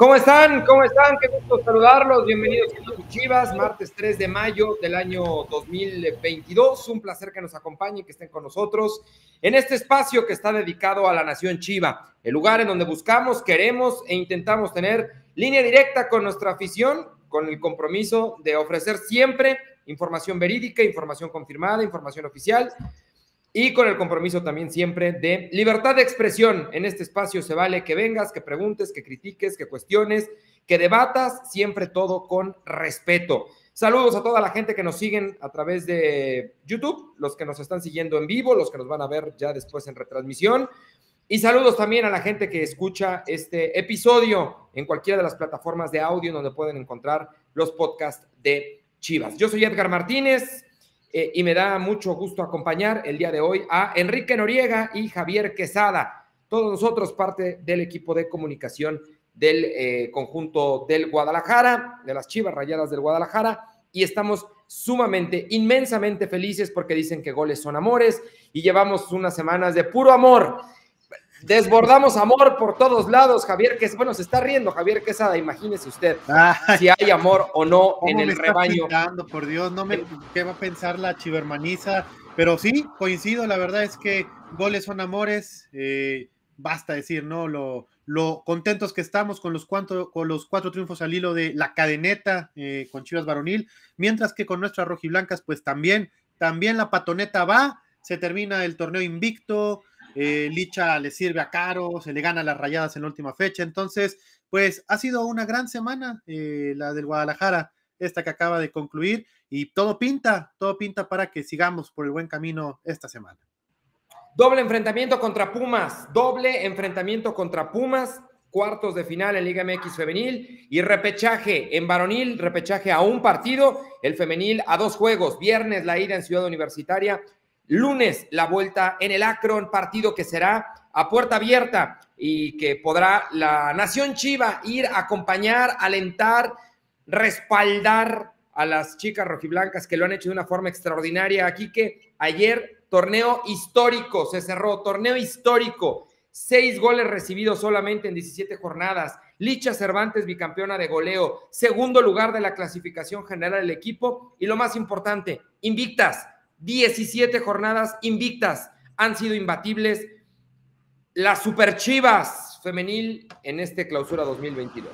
¿Cómo están? ¿Cómo están? Qué gusto saludarlos. Bienvenidos a Chivas, martes 3 de mayo del año 2022. Un placer que nos acompañen, que estén con nosotros en este espacio que está dedicado a la Nación Chiva, el lugar en donde buscamos, queremos e intentamos tener línea directa con nuestra afición, con el compromiso de ofrecer siempre información verídica, información confirmada, información oficial y con el compromiso también siempre de libertad de expresión. En este espacio se vale que vengas, que preguntes, que critiques, que cuestiones, que debatas, siempre todo con respeto. Saludos a toda la gente que nos siguen a través de YouTube, los que nos están siguiendo en vivo, los que nos van a ver ya después en retransmisión. Y saludos también a la gente que escucha este episodio en cualquiera de las plataformas de audio donde pueden encontrar los podcasts de Chivas. Yo soy Edgar Martínez, eh, y me da mucho gusto acompañar el día de hoy a Enrique Noriega y Javier Quesada, todos nosotros parte del equipo de comunicación del eh, conjunto del Guadalajara, de las Chivas Rayadas del Guadalajara, y estamos sumamente, inmensamente felices porque dicen que goles son amores y llevamos unas semanas de puro amor Desbordamos amor por todos lados, Javier que Bueno, se está riendo Javier Quesada, imagínese usted si hay amor o no en el rebaño. por Dios, no me qué va a pensar la chivermaniza, pero sí, coincido, la verdad es que goles son amores, eh, basta decir, ¿no? Lo, lo contentos que estamos con los, cuanto, con los cuatro triunfos al hilo de la cadeneta eh, con Chivas Varonil, mientras que con nuestras rojiblancas, pues también, también la patoneta va, se termina el torneo invicto, eh, Licha le sirve a Caro, se le gana las rayadas en la última fecha. Entonces, pues ha sido una gran semana eh, la del Guadalajara, esta que acaba de concluir, y todo pinta, todo pinta para que sigamos por el buen camino esta semana. Doble enfrentamiento contra Pumas, doble enfrentamiento contra Pumas, cuartos de final en Liga MX femenil y repechaje en varonil, repechaje a un partido, el femenil a dos juegos, viernes la ida en Ciudad Universitaria, lunes la vuelta en el Akron, partido que será a puerta abierta y que podrá la Nación Chiva ir a acompañar, alentar, respaldar a las chicas rojiblancas que lo han hecho de una forma extraordinaria. Aquí que ayer torneo histórico se cerró, torneo histórico, seis goles recibidos solamente en 17 jornadas. Licha Cervantes, bicampeona de goleo, segundo lugar de la clasificación general del equipo y lo más importante, invictas, 17 jornadas invictas, han sido imbatibles las Super Chivas femenil en este clausura 2022.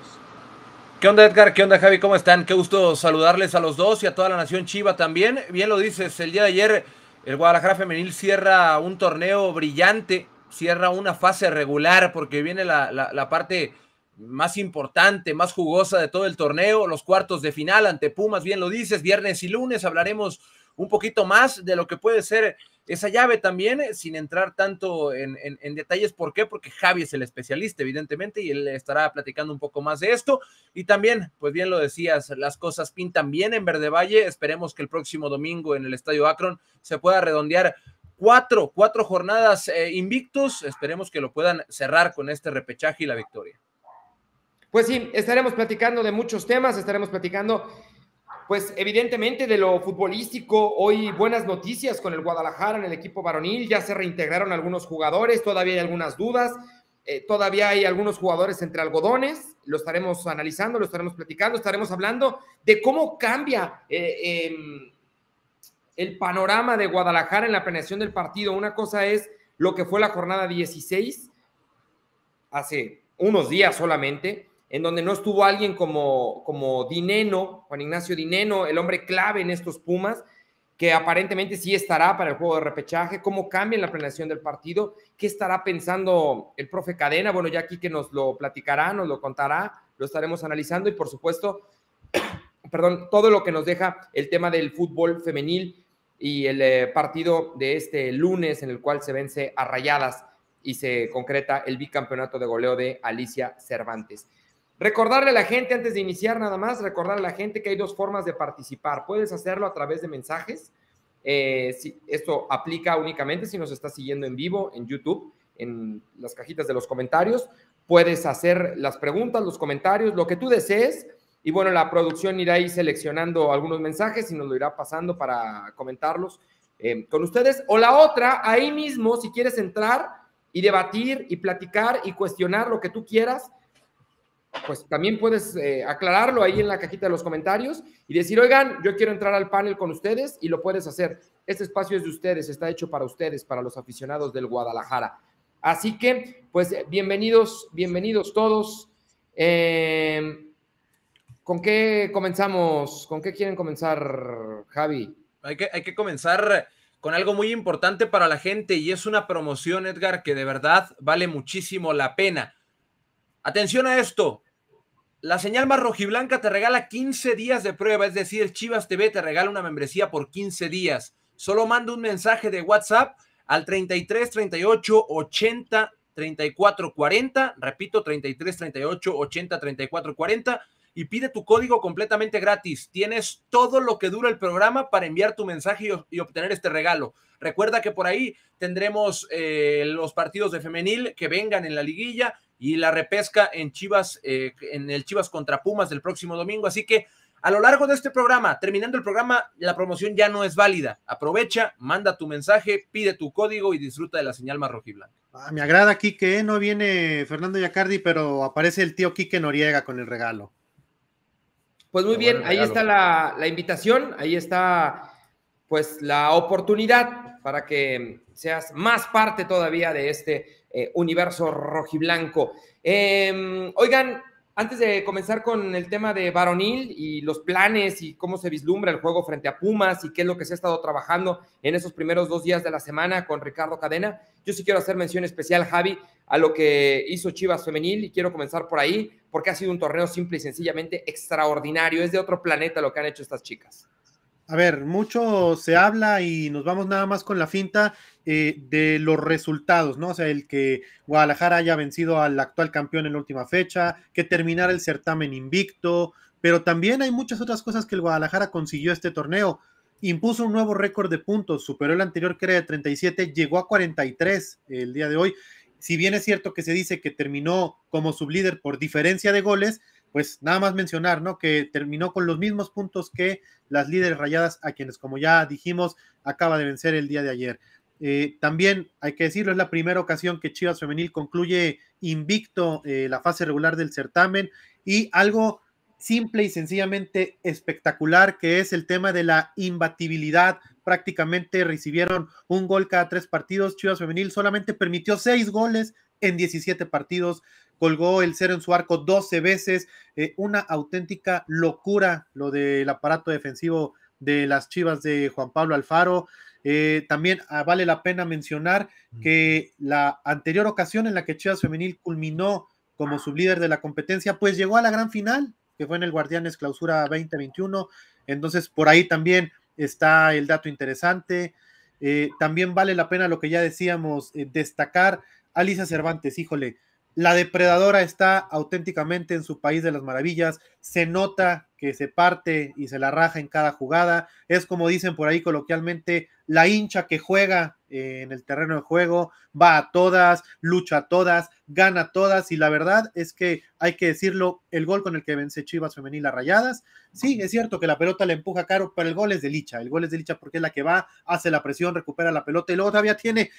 ¿Qué onda Edgar? ¿Qué onda Javi? ¿Cómo están? Qué gusto saludarles a los dos y a toda la nación chiva también. Bien lo dices, el día de ayer el Guadalajara femenil cierra un torneo brillante, cierra una fase regular porque viene la, la parte más importante, más jugosa de todo el torneo, los cuartos de final ante Pumas, bien lo dices, viernes y lunes hablaremos un poquito más de lo que puede ser esa llave también, eh, sin entrar tanto en, detalles. ¿Por qué? Porque Javi es el especialista, evidentemente, y él estará platicando un poco más de esto. Y también, pues bien lo decías, las cosas pintan bien en Verde Valle. Esperemos que el próximo domingo en el Estadio Akron se pueda redondear cuatro, cuatro jornadas eh, invictos. Esperemos que lo puedan cerrar con este repechaje y la victoria. Pues sí, estaremos platicando de muchos temas, estaremos platicando pues evidentemente de lo futbolístico, hoy buenas noticias con el Guadalajara en el equipo varonil, ya se reintegraron algunos jugadores, todavía hay algunas dudas, eh, todavía hay algunos jugadores entre algodones, lo estaremos analizando, lo estaremos platicando, estaremos hablando de cómo cambia eh, em, el panorama de Guadalajara en la planeación del partido. Una cosa es lo que fue la jornada 16, hace unos días solamente, en donde no estuvo alguien como, como Dineno, Juan Ignacio Dineno, el hombre clave en estos Pumas, que aparentemente sí estará para el juego de repechaje, cómo cambia la planeación del partido, qué estará pensando el profe Cadena, bueno, ya aquí que nos lo platicará, nos lo contará, lo estaremos analizando y por supuesto, perdón, todo lo que nos deja el tema del fútbol femenil y el eh, partido de este lunes en el cual se vence a rayadas y se concreta el bicampeonato de goleo de Alicia Cervantes. Recordarle a la gente, antes de iniciar nada más, recordarle a la gente que hay dos formas de participar. Puedes hacerlo a través de mensajes. Eh, si, esto aplica únicamente si nos estás siguiendo en vivo en YouTube, en las cajitas de los comentarios. Puedes hacer las preguntas, los comentarios, lo que tú desees. Y bueno, la producción irá ahí seleccionando algunos mensajes y nos lo irá pasando para comentarlos eh, con ustedes. O la otra, ahí mismo, si quieres entrar y debatir y platicar y cuestionar lo que tú quieras, pues también puedes eh, aclararlo ahí en la cajita de los comentarios y decir, oigan, yo quiero entrar al panel con ustedes y lo puedes hacer. Este espacio es de ustedes, está hecho para ustedes, para los aficionados del Guadalajara. Así que, pues eh, bienvenidos, bienvenidos todos. Eh, ¿Con qué comenzamos? ¿Con qué quieren comenzar, Javi? Hay que, hay que comenzar con algo muy importante para la gente y es una promoción, Edgar, que de verdad vale muchísimo la pena. Atención a esto, la señal más rojiblanca te regala 15 días de prueba, es decir, Chivas TV te regala una membresía por 15 días. Solo manda un mensaje de WhatsApp al 33 38 80 34 40, repito, 33 38 80 34 40 y pide tu código completamente gratis. Tienes todo lo que dura el programa para enviar tu mensaje y, obtener este regalo. Recuerda que por ahí tendremos eh, los partidos de femenil que vengan en la liguilla, y la repesca en Chivas, eh, en el Chivas contra Pumas del próximo domingo. Así que a lo largo de este programa, terminando el programa, la promoción ya no es válida. Aprovecha, manda tu mensaje, pide tu código y disfruta de la señal más Blanca. Ah, me agrada que ¿eh? no viene Fernando Yacardi, pero aparece el tío Quique Noriega con el regalo. Pues muy bien, ahí está la, la invitación, ahí está pues la oportunidad para que seas más parte todavía de este eh, universo rojiblanco. Em, oigan, antes de comenzar con el tema de Varonil y los planes y cómo se vislumbra el juego frente a Pumas y qué es lo que se ha estado trabajando en esos primeros dos días de la semana con Ricardo Cadena, yo sí quiero hacer mención especial, Javi, a lo que hizo Chivas Femenil y quiero comenzar por ahí porque ha sido un torneo simple y sencillamente extraordinario. Es de otro planeta lo que han hecho estas chicas. A ver, mucho se habla y nos vamos nada más con la finta eh, de los resultados, ¿no? O sea, el que Guadalajara haya vencido al actual campeón en la última fecha, que terminara el certamen invicto, pero también hay muchas otras cosas que el Guadalajara consiguió este torneo. Impuso un nuevo récord de puntos, superó el anterior que era de 37, llegó a 43 el día de hoy. Si bien es cierto que se dice que terminó como sublíder por diferencia de goles, pues nada más mencionar, ¿no? Que terminó con los mismos puntos que las líderes rayadas, a quienes, como ya dijimos, acaba de vencer el día de ayer. Eh, también hay que decirlo, es la primera ocasión que Chivas Femenil concluye invicto eh, la fase regular del certamen y algo simple y sencillamente espectacular que es el tema de la imbatibilidad. Prácticamente recibieron un gol cada tres partidos. Chivas Femenil solamente permitió seis goles en 17 partidos colgó el cero en su arco 12 veces. Eh, una auténtica locura lo del aparato defensivo de las Chivas de Juan Pablo Alfaro. Eh, también ah, vale la pena mencionar que la anterior ocasión en la que Chivas Femenil culminó como sublíder de la competencia, pues llegó a la gran final, que fue en el Guardianes Clausura 2021. Entonces, por ahí también está el dato interesante. Eh, también vale la pena lo que ya decíamos, destacar destacar Lisa Cervantes, híjole, la depredadora está auténticamente en su país de las maravillas. Se nota que se parte y se la raja en cada jugada. Es como dicen por ahí coloquialmente, la hincha que juega eh, en el terreno de juego, va a todas, lucha a todas, gana a todas. Y la verdad es que hay que decirlo, el gol con el que vence Chivas Femenil a Rayadas, sí, es cierto que la pelota le empuja caro, pero el gol es de Licha. El gol es de Licha porque es la que va, hace la presión, recupera la pelota y luego todavía tiene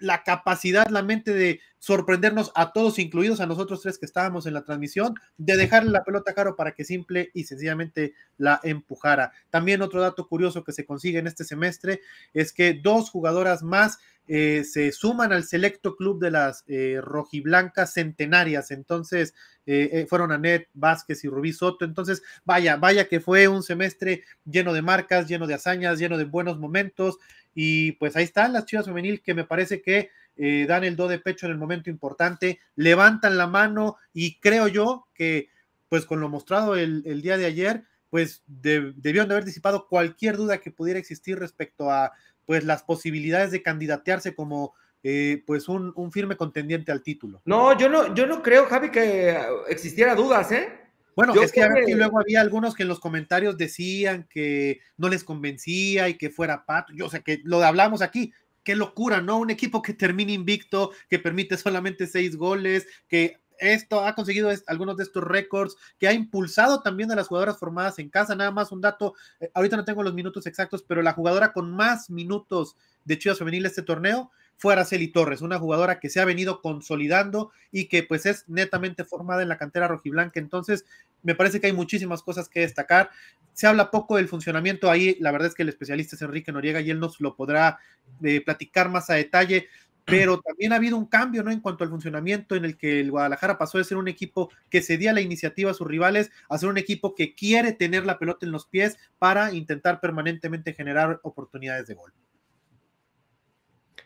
la capacidad, la mente de sorprendernos a todos, incluidos a nosotros tres que estábamos en la transmisión, de dejarle la pelota caro para que simple y sencillamente la empujara. También otro dato curioso que se consigue en este semestre es que dos jugadoras más eh, se suman al selecto club de las eh, rojiblancas centenarias. Entonces, eh, eh, fueron Anet Vázquez y Rubí Soto. Entonces, vaya, vaya que fue un semestre lleno de marcas, lleno de hazañas, lleno de buenos momentos. Y pues ahí están las Chivas Femenil que me parece que eh, dan el do de pecho en el momento importante, levantan la mano y creo yo que pues con lo mostrado el, día de ayer, pues debió de haber disipado cualquier duda que pudiera existir respecto a pues las posibilidades de candidatearse como eh, pues un, un, firme contendiente al título. No, yo no, yo no creo, Javi, que existiera dudas, ¿eh? Bueno, es que, luego había algunos que en los comentarios decían que no les convencía y que fuera pato. Yo sé que lo hablamos aquí. Qué locura, ¿no? Un equipo que termina invicto, que permite solamente seis goles, que esto ha conseguido algunos de estos récords, que ha impulsado también a las jugadoras formadas en casa. Nada más un dato, eh, ahorita no tengo los minutos exactos, pero la jugadora con más minutos de Chivas Femenil este torneo fuera Araceli Torres, una jugadora que se ha venido consolidando y que pues es netamente formada en la cantera rojiblanca. Entonces, me parece que hay muchísimas cosas que destacar. Se habla poco del funcionamiento ahí, la verdad es que el especialista es Enrique Noriega y él nos lo podrá eh, platicar más a detalle, pero también ha habido un cambio ¿no? en cuanto al funcionamiento en el que el Guadalajara pasó de ser un equipo que cedía la iniciativa a sus rivales a ser un equipo que quiere tener la pelota en los pies para intentar permanentemente generar oportunidades de gol.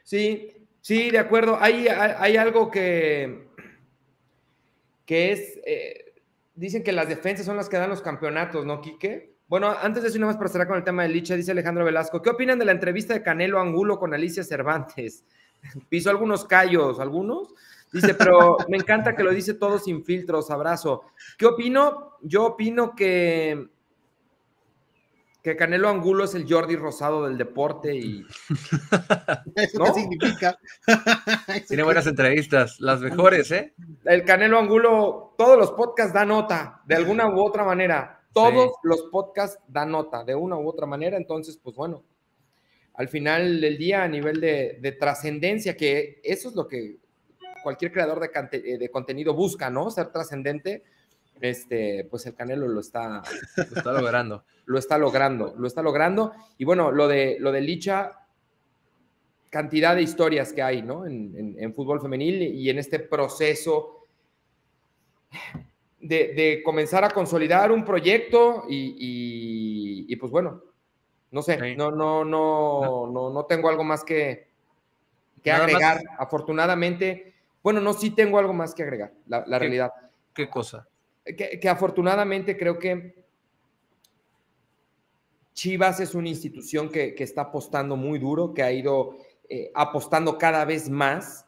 Sí, sí, de acuerdo. Hay, hay, algo que, que es, eh, dicen que las defensas son las que dan los campeonatos, ¿no, Quique? Bueno, antes de eso, nada más para cerrar con el tema de Licha, dice Alejandro Velasco, ¿qué opinan de la entrevista de Canelo Angulo con Alicia Cervantes? Piso algunos callos, algunos. Dice, pero me encanta que lo dice todo sin filtros, abrazo. ¿Qué opino? Yo opino que que Canelo Angulo es el Jordi Rosado del deporte y. qué significa? Tiene buenas entrevistas, las mejores, ¿eh? El Canelo Angulo, todos los podcasts dan nota, de alguna u otra manera. Todos los podcasts dan nota, de una u otra manera. Entonces, pues bueno, al final del día, a nivel de, trascendencia, que eso es lo que cualquier creador de eh, contenido busca, ¿no? Ser trascendente este, pues el Canelo lo está, logrando. Lo está logrando, lo está logrando. Y bueno, lo de, lo de Licha, cantidad de historias que hay, ¿no? En, fútbol femenil y en este proceso de, comenzar a consolidar un proyecto y, pues bueno, no sé, no, no, no, no, no, tengo algo más que, agregar. Afortunadamente, bueno, no, sí tengo algo más que agregar, la, realidad. ¿Qué cosa? que, afortunadamente creo que Chivas es una institución que, está apostando muy duro, que ha ido eh, apostando cada vez más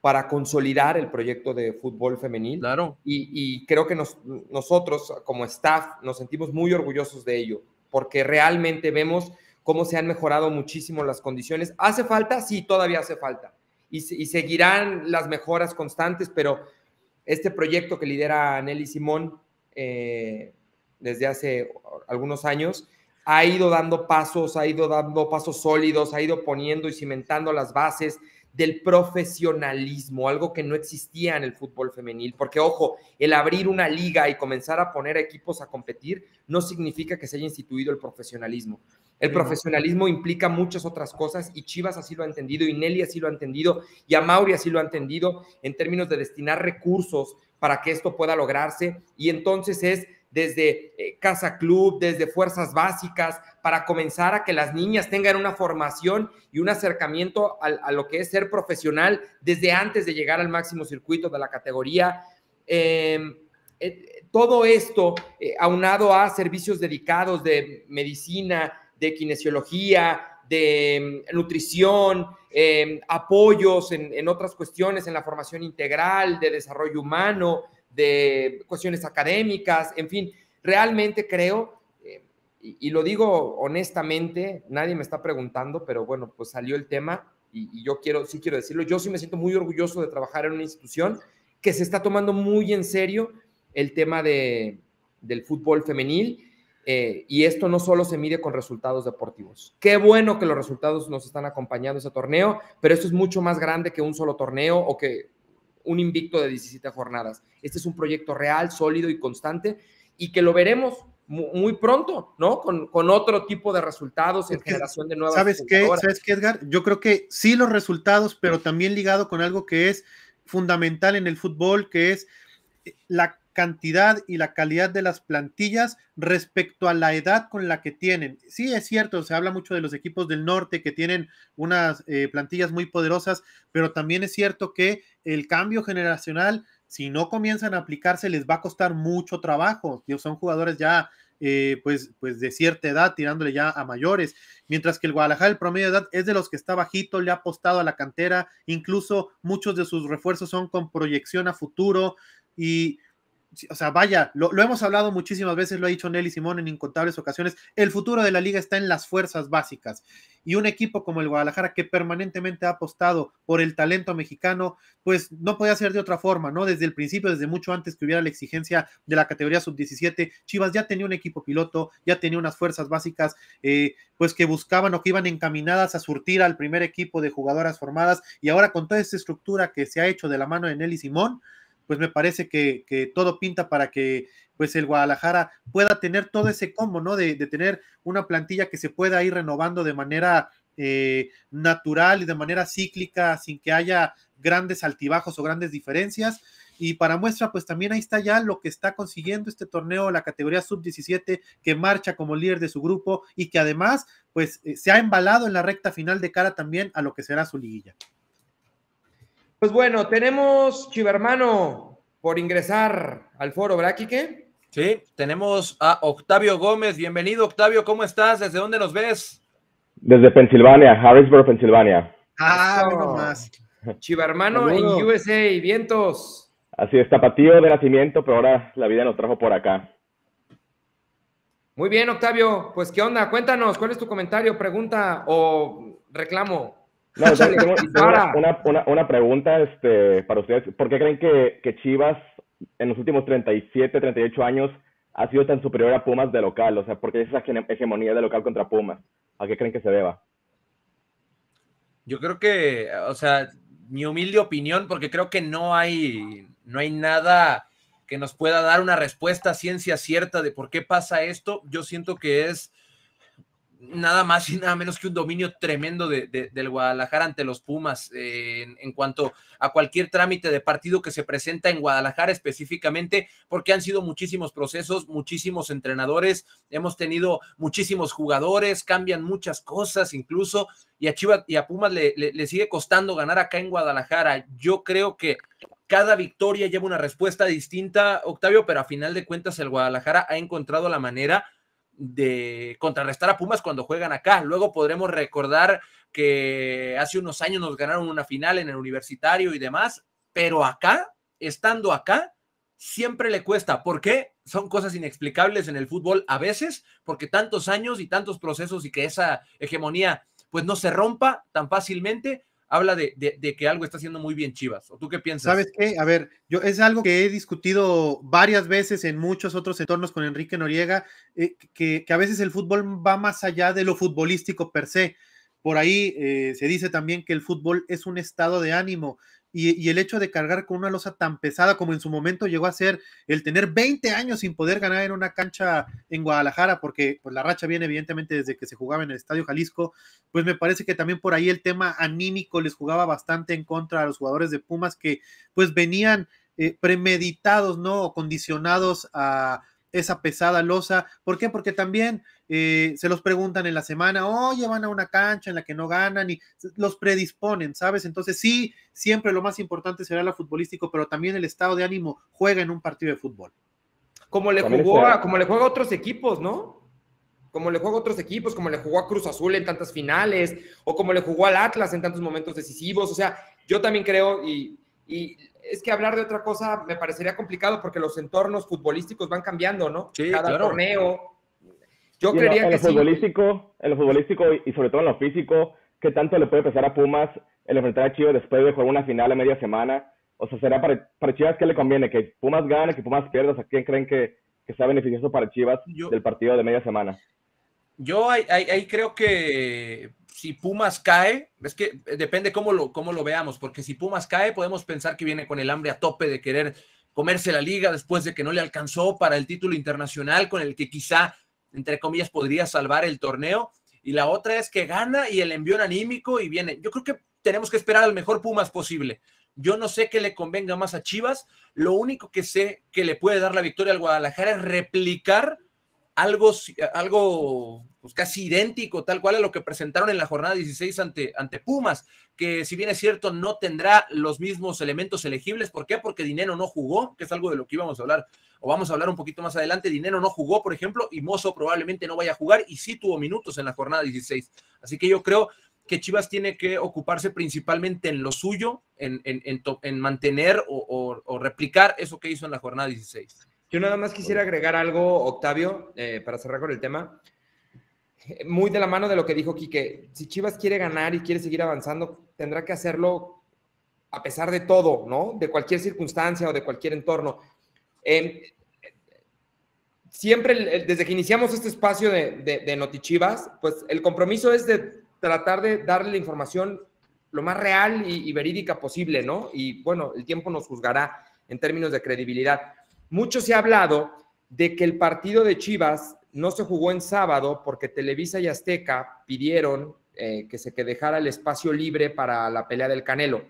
para consolidar el proyecto de fútbol femenil. Claro. Y, creo que nosotros, como staff, nos sentimos muy orgullosos de ello, porque realmente vemos cómo se han mejorado muchísimo las condiciones. ¿Hace falta? Sí, todavía hace falta. Y, y seguirán las mejoras constantes, pero este proyecto que lidera Nelly Simón eh, desde hace algunos años, ha ido dando pasos, ha ido dando pasos sólidos, ha ido poniendo y cimentando las bases del profesionalismo, algo que no existía en el fútbol femenil, porque ojo, el abrir una liga y comenzar a poner equipos a competir no significa que se haya instituido el profesionalismo. El profesionalismo implica muchas otras cosas y Chivas así lo ha entendido y Nelly así lo ha entendido y Amauri así lo ha entendido en términos de destinar recursos para que esto pueda lograrse y entonces es desde eh, Casa Club, desde Fuerzas Básicas, para comenzar a que las niñas tengan una formación y un acercamiento a, lo que es ser profesional desde antes de llegar al máximo circuito de la categoría. Em, eh, todo esto eh, aunado a servicios dedicados de medicina, de kinesiología, de em, nutrición, em, apoyos en, otras cuestiones, en la formación integral, de desarrollo humano, de cuestiones académicas, en fin, realmente creo, eh, y, lo digo honestamente, nadie me está preguntando, pero bueno, pues salió el tema y, yo quiero, sí quiero decirlo, yo sí me siento muy orgulloso de trabajar en una institución que se está tomando muy en serio el tema de, del fútbol femenil. Eh, y esto no solo se mide con resultados deportivos. Qué bueno que los resultados nos están acompañando ese torneo, pero esto es mucho más grande que un solo torneo o que un invicto de 17 jornadas. Este es un proyecto real, sólido y constante y que lo veremos muy pronto, ¿no? Con, otro tipo de resultados en generación de nuevas. ¿Sabes ¿Sabes qué, Edgar? Yo creo que sí los resultados, pero también ligado con algo que es fundamental en el fútbol, que es la cantidad y la calidad de las plantillas respecto a la edad con la que tienen. Sí, es cierto, se habla mucho de los equipos del norte que tienen unas eh, plantillas muy poderosas, pero también es cierto que el cambio generacional, si no comienzan a aplicarse, les va a costar mucho trabajo. Son jugadores ya eh, pues, pues de cierta edad, tirándole ya a mayores. Mientras que el Guadalajara, el promedio de edad, es de los que está bajito, le ha apostado a la cantera, incluso muchos de sus refuerzos son con proyección a futuro. Y o sea, vaya, lo, hemos hablado muchísimas veces, lo ha dicho Nelly Simón en incontables ocasiones, el futuro de la liga está en las fuerzas básicas. Y un equipo como el Guadalajara, que permanentemente ha apostado por el talento mexicano, pues no podía ser de otra forma, ¿no? Desde el principio, desde mucho antes que hubiera la exigencia de la categoría sub-17, Chivas ya tenía un equipo piloto, ya tenía unas fuerzas básicas, eh, pues que buscaban o que iban encaminadas a surtir al primer equipo de jugadoras formadas. Y ahora con toda esta estructura que se ha hecho de la mano de Nelly Simón, pues me parece que, todo pinta para que pues el Guadalajara pueda tener todo mm. ese combo, ¿no? De, tener una plantilla que se pueda ir renovando de manera eh, natural y de manera cíclica, sin que haya grandes altibajos o grandes diferencias. Y para muestra, pues también ahí está ya lo que está consiguiendo este torneo, la categoría sub-17, que marcha como líder de su grupo y que además, pues eh, se ha embalado en la recta final de cara también a lo que será su liguilla. Pues bueno, tenemos, Chivermano, por ingresar al foro, ¿verdad, Sí, tenemos a Octavio Gómez. Bienvenido, Octavio, ¿cómo estás? ¿Desde dónde nos ves? Desde Pensilvania, Harrisburg, Pensilvania. Ah, no más. Chivermano en USA, vientos. Así es, tapatío de nacimiento, pero ahora la vida nos trajo por acá. Muy bien, Octavio. Pues, ¿qué onda? Cuéntanos, ¿cuál es tu comentario, pregunta o reclamo? una, pregunta este, para ustedes. ¿Por qué creen que, Chivas en los últimos 37, 38 años ha sido tan superior a Pumas de local? O sea, ¿por qué esa hegemonía de local contra Pumas? ¿A qué creen que se deba? Yo creo que, o sea, mi humilde opinión, porque creo que no hay, no hay nada que nos pueda dar una respuesta ciencia cierta de por qué pasa esto. Yo siento que es nada más y nada menos que un dominio tremendo de, del Guadalajara ante los Pumas eh, en, cuanto a cualquier trámite de partido que se presenta en Guadalajara específicamente, porque han sido muchísimos procesos, muchísimos entrenadores, hemos tenido muchísimos jugadores, cambian muchas cosas incluso, y a Chivas y a Pumas le, le, le sigue costando ganar acá en Guadalajara. Yo creo que cada victoria lleva una respuesta distinta, Octavio, pero a final de cuentas el Guadalajara ha encontrado la manera de contrarrestar a Pumas cuando juegan acá. Luego podremos recordar que hace unos años nos ganaron una final en el universitario y demás, pero acá, estando acá, siempre le cuesta. ¿Por qué? Son cosas inexplicables en el fútbol a veces, porque tantos años y tantos procesos y que esa hegemonía pues no se rompa tan fácilmente, habla de, que algo está haciendo muy bien Chivas. ¿O tú qué piensas? ¿Sabes qué? A ver, yo es algo que he discutido varias veces en muchos otros entornos con Enrique Noriega, eh, que, a veces el fútbol va más allá de lo futbolístico per se. Por ahí eh, se dice también que el fútbol es un estado de ánimo y, el hecho de cargar con una losa tan pesada como en su momento llegó a ser el tener 20 años sin poder ganar en una cancha en Guadalajara, porque pues, la racha viene evidentemente desde que se jugaba en el Estadio Jalisco, pues me parece que también por ahí el tema anímico les jugaba bastante en contra a los jugadores de Pumas que pues venían eh, premeditados, ¿no? O condicionados a esa pesada losa. ¿Por qué? Porque también eh, se los preguntan en la semana, oye, van a una cancha en la que no ganan y los predisponen, ¿sabes? Entonces sí, siempre lo más importante será el futbolístico, pero también el estado de ánimo juega en un partido de fútbol. Como le jugó a, como le juega otros equipos, ¿no? Como le juega a otros equipos, como le jugó a Cruz Azul en tantas finales, o como le jugó al Atlas en tantos momentos decisivos. O sea, yo también creo, y, es que hablar de otra cosa me parecería complicado porque los entornos futbolísticos van cambiando, ¿no? Cada torneo, yo en, lo futbolístico, en lo futbolístico y sobre todo en lo físico, ¿qué tanto le puede pesar a Pumas el enfrentar a Chivas después de jugar una final a media semana? O sea, ¿será para, para Chivas qué le conviene? ¿Que Pumas gane, que Pumas pierda? ¿A ¿quién creen que, que sea beneficioso para Chivas el del partido de media semana? Yo ahí, ahí, creo que si Pumas cae, es que depende cómo lo, cómo lo veamos, porque si Pumas cae podemos pensar que viene con el hambre a tope de querer comerse la liga después de que no le alcanzó para el título internacional con el que quizá entre comillas, podría salvar el torneo. Y la otra es que gana y el envío anímico y viene. Yo creo que tenemos que esperar al mejor Pumas posible. Yo no sé qué le convenga más a Chivas. Lo único que sé que le puede dar la victoria al Guadalajara es replicar algo, algo pues, casi idéntico, tal cual a lo que presentaron en la jornada 16 ante, ante Pumas, que si bien es cierto no tendrá los mismos elementos elegibles. ¿Por qué? Porque Dinero no jugó, que es algo de lo que íbamos a hablar o vamos a hablar un poquito más adelante. Dinero no jugó, por ejemplo, y Mozo probablemente no vaya a jugar y sí tuvo minutos en la jornada 16. Así que yo creo que Chivas tiene que ocuparse principalmente en lo suyo, en, en, mantener o, replicar eso que hizo en la jornada 16. Yo nada más quisiera agregar algo, Octavio, eh, para cerrar con el tema muy de la mano de lo que dijo Quique, si Chivas quiere ganar y quiere seguir avanzando, tendrá que hacerlo a pesar de todo, ¿no? De cualquier circunstancia o de cualquier entorno. Em, siempre, desde que iniciamos este espacio de, de, de Notichivas, pues el compromiso es de tratar de darle la información lo más real y, verídica posible, ¿no? Y bueno, el tiempo nos juzgará en términos de credibilidad. Mucho se ha hablado de que el partido de Chivas no se jugó en sábado porque Televisa y Azteca pidieron eh, que se que dejara el espacio libre para la pelea del Canelo.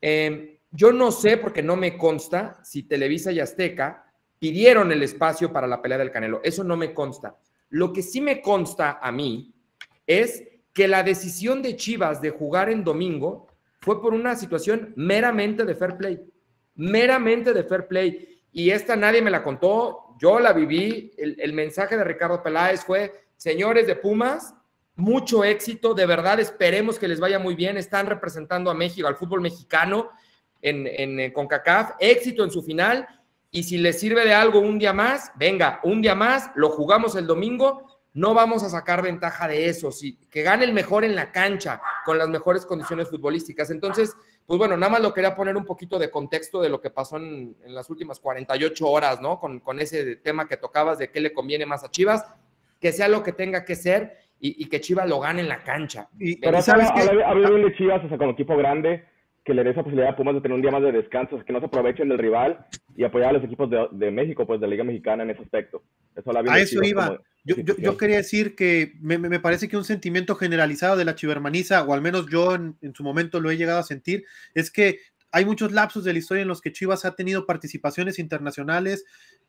Em, yo no sé, porque no me consta, si Televisa y Azteca pidieron el espacio para la pelea del Canelo. Eso no me consta. Lo que sí me consta a mí es que la decisión de Chivas de jugar en domingo fue por una situación meramente de fair play. Meramente de fair play y esta nadie me la contó, yo la viví. El, mensaje de Ricardo Peláez fue, señores de Pumas, mucho éxito, de verdad esperemos que les vaya muy bien, están representando a México, al fútbol mexicano en, en, CONCACAF, éxito en su final y si les sirve de algo un día más, venga, un día más, lo jugamos el domingo, no vamos a sacar ventaja de eso, que gane el mejor en la cancha, con las mejores condiciones futbolísticas. Entonces, pues bueno, nada más lo quería poner un poquito de contexto de lo que pasó en, las últimas 48 horas, ¿no? Con, ese tema que tocabas de qué le conviene más a Chivas, que sea lo que tenga que ser y, que Chivas lo gane en la cancha. Y, Pero sabes que... de Chivas, o sea, como equipo grande, que le dé esa posibilidad a Pumas de tener un día más de descanso, que no se aprovechen del rival y apoyar a los equipos de, México, pues de la Liga Mexicana en ese aspecto. Eso la a eso iba. Yo, quería decir que me, parece que un sentimiento generalizado de la chivermaniza, o al menos yo en, su momento lo he llegado a sentir, es que hay muchos lapsos de la historia en los que Chivas ha tenido participaciones internacionales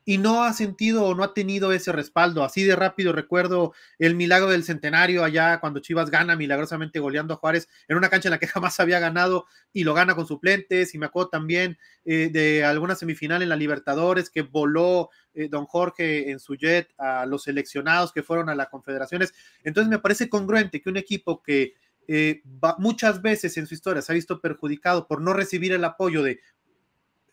y no ha sentido o no ha tenido ese respaldo. Así de rápido recuerdo el milagro del centenario allá cuando Chivas gana milagrosamente goleando a Juárez en una cancha en la que jamás había ganado y lo gana con suplentes. Y me acuerdo también eh, de alguna semifinal en la Libertadores que voló eh, don Jorge en su jet a los seleccionados que fueron a las confederaciones. Entonces me parece congruente que un equipo que eh, muchas veces en su historia se ha visto perjudicado por no recibir el apoyo de,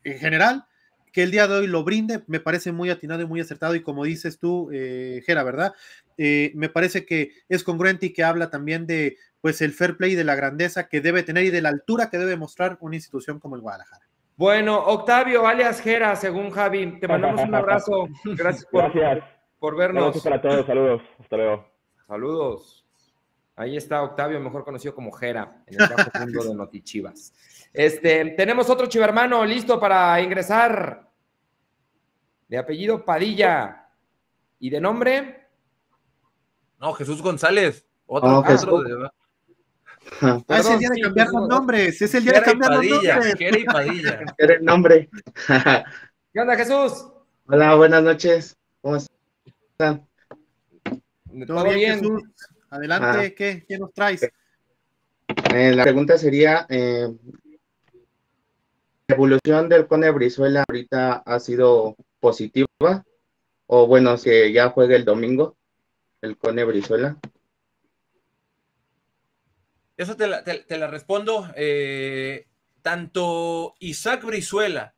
en general, que el día de hoy lo brinde, me parece muy atinado y muy acertado. Y como dices tú, eh, Jera, ¿verdad? Eh, me parece que es congruente y que habla también de pues el fair play y de la grandeza que debe tener y de la altura que debe mostrar una institución como el Guadalajara. Bueno, Octavio, alias Jera, según Javi, te mandamos un abrazo. Gracias por, Gracias. por vernos. para todos, saludos. Hasta luego. Saludos. Ahí está Octavio, mejor conocido como Jera, en el bajo mundo de Notichivas. Este, tenemos otro chivermano listo para ingresar. De apellido Padilla. ¿Y de nombre? No, Jesús González. Otro, Jesús. es el día de cambiar los nombres. Es el día de cambiar los nombres. y Padilla. Quiere el nombre. ¿Qué onda, Jesús? Hola, buenas noches. ¿Cómo están? ¿Todo, ¿Todo bien? Adelante, ah. ¿qué, nos traes? Eh, la pregunta sería, eh, ¿la evolución del Cone Brizuela ahorita ha sido positiva? O bueno, si ya juega el domingo el Cone Brizuela. Eso te la, respondo. Eh, tanto Isaac Brizuela,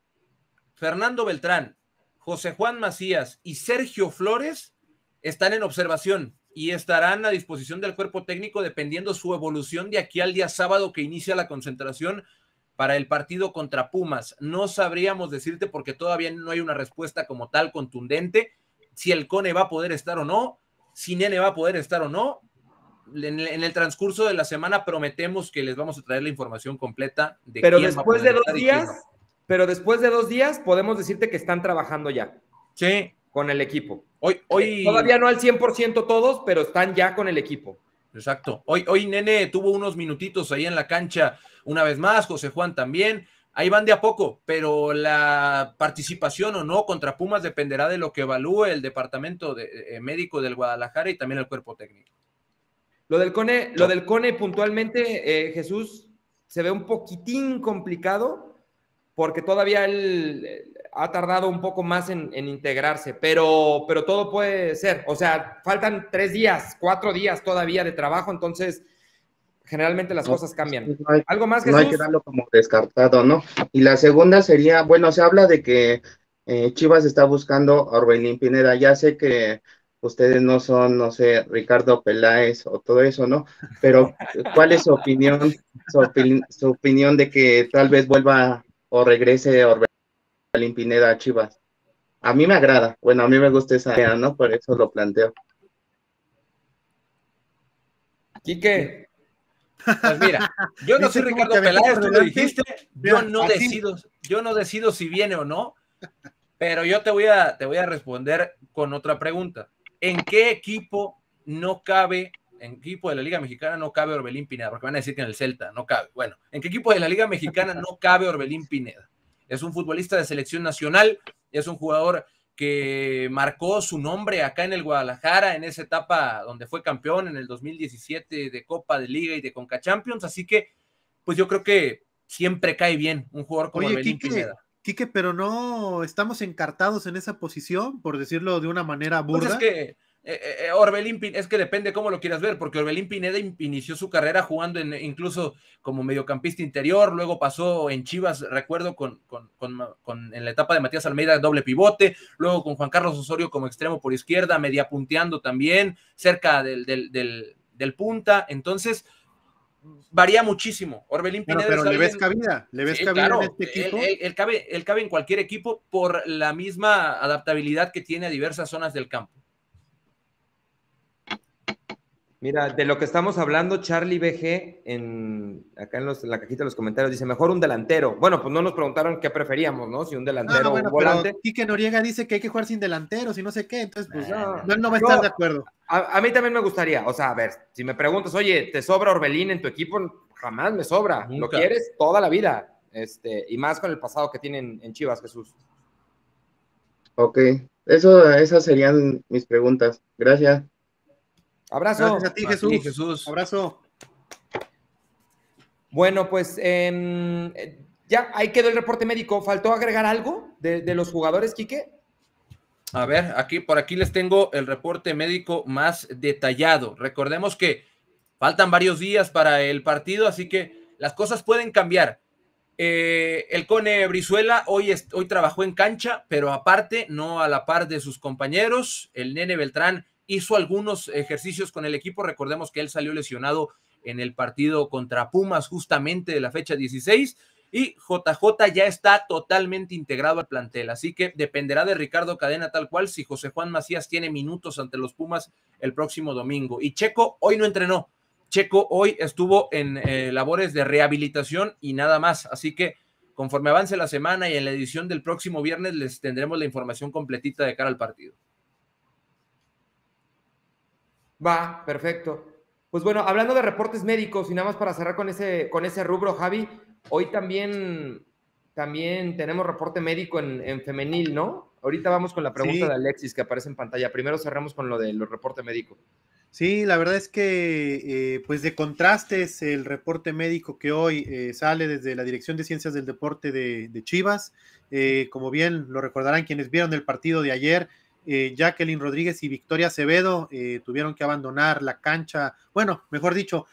Fernando Beltrán, José Juan Macías y Sergio Flores están en observación y estarán a disposición del cuerpo técnico dependiendo su evolución de aquí al día sábado que inicia la concentración para el partido contra Pumas. No sabríamos decirte porque todavía no hay una respuesta como tal contundente si el Cone va a poder estar o no, si Nene va a poder estar o no. En, el transcurso de la semana prometemos que les vamos a traer la información completa de Pero después de dos días, pero después de dos días podemos decirte que están trabajando ya. Sí, con el equipo. Hoy, eh, hoy... Todavía no al 100% todos, pero están ya con el equipo. Exacto. Hoy, hoy Nene tuvo unos minutitos ahí en la cancha una vez más, José Juan también. Ahí van de a poco, pero la participación o no contra Pumas dependerá de lo que evalúe el departamento de, eh, eh, médico del Guadalajara y también el cuerpo técnico. Lo del Cone, lo del puntualmente, Jesús, se ve un poquitín complicado porque todavía él ha tardado un poco más en, integrarse, pero, pero todo puede ser. O sea, faltan tres días, cuatro días todavía de trabajo, entonces generalmente las cosas cambian. Algo más, que No hay que darlo como descartado, ¿no? Y la segunda sería, bueno, se habla de que eh, Chivas está buscando a Orbelín Pineda. Ya sé que ustedes no son, no sé, Ricardo Peláez o todo eso, ¿no? Pero, ¿cuál es su opinión, su, su opinión de que tal vez vuelva o regrese Orbelín limpineda Pineda a Chivas. A mí me agrada, bueno, a mí me gusta esa idea, ¿no? Por eso lo planteo. Quique, pues mira, yo no soy Ricardo Peláez, tú lo dijiste, yo no decido, yo no decido si viene o no, pero yo te voy a, te voy a responder con otra pregunta. ¿En qué equipo no cabe, en equipo de la Liga Mexicana no cabe Orbelín Pineda? Porque van a decir que en el Celta no cabe. Bueno, ¿en qué equipo de la Liga Mexicana no cabe Orbelín Pineda? es un futbolista de selección nacional, es un jugador que marcó su nombre acá en el Guadalajara en esa etapa donde fue campeón en el 2017 de Copa de Liga y de Conca Champions, así que pues yo creo que siempre cae bien un jugador como Oye, Quique, pero no estamos encartados en esa posición, por decirlo de una manera pues burda. que eh, eh, eh, Orbelín Pineda, es que depende cómo lo quieras ver, porque Orbelín Pineda inició su carrera jugando en, incluso como mediocampista interior, luego pasó en Chivas, recuerdo, con, en la etapa de Matías Almeida, doble pivote, luego con Juan Carlos Osorio como extremo por izquierda, media punteando también, cerca del, punta, entonces varía muchísimo. Orbelín Pineda. Pero, le ves cabida, le ves cabida en este equipo. cabe, él cabe en cualquier equipo por la misma adaptabilidad que tiene a diversas zonas del campo. Mira, de lo que estamos hablando, Charlie BG, en, acá en, los, la cajita de los comentarios, dice, mejor un delantero. Bueno, pues no nos preguntaron qué preferíamos, ¿no? Si un ah, delantero o un volante. Pero Quique Noriega dice que hay que jugar sin delanteros y no sé qué, entonces pues no, no, no va a estar de acuerdo. A, mí también me gustaría, o sea, a ver, si me preguntas, oye, ¿te sobra Orbelín en tu equipo? Jamás me sobra, lo quieres toda la vida, este, y más con el pasado que tienen en Chivas, Jesús. Ok, Eso, esas serían mis preguntas. Gracias. Abrazo. a ti, Jesús. Abrazo. Bueno, pues em, eh, ya ahí quedó el reporte médico. ¿Faltó agregar algo de, los jugadores, Quique? A ver, aquí por aquí les tengo el reporte médico más detallado. Recordemos que faltan varios días para el partido, así que las cosas pueden cambiar. Eh, el Cone Brizuela hoy, hoy trabajó en cancha, pero aparte, no a la par de sus compañeros. El Nene Beltrán hizo algunos ejercicios con el equipo. Recordemos que él salió lesionado en el partido contra Pumas justamente de la fecha 16 y JJ ya está totalmente integrado al plantel, así que dependerá de Ricardo Cadena tal cual si José Juan Macías tiene minutos ante los Pumas el próximo domingo. Y Checo hoy no entrenó, Checo hoy estuvo en eh, labores de rehabilitación y nada más, así que conforme avance la semana y en la edición del próximo viernes les tendremos la información completita de cara al partido. Va, perfecto. Pues bueno, hablando de reportes médicos y nada más para cerrar con ese, con ese rubro, Javi, hoy también, también tenemos reporte médico en, femenil, ¿no? Ahorita vamos con la pregunta de Alexis que aparece en pantalla. Primero cerramos con lo del reporte médico. Sí, la verdad es que, eh, pues de contrastes, el reporte médico que hoy eh, sale desde la Dirección de Ciencias del Deporte de, Chivas, eh, como bien lo recordarán quienes vieron el partido de ayer, eh, Jacqueline Rodríguez y Victoria Acevedo eh, tuvieron que abandonar la cancha. Bueno, mejor dicho,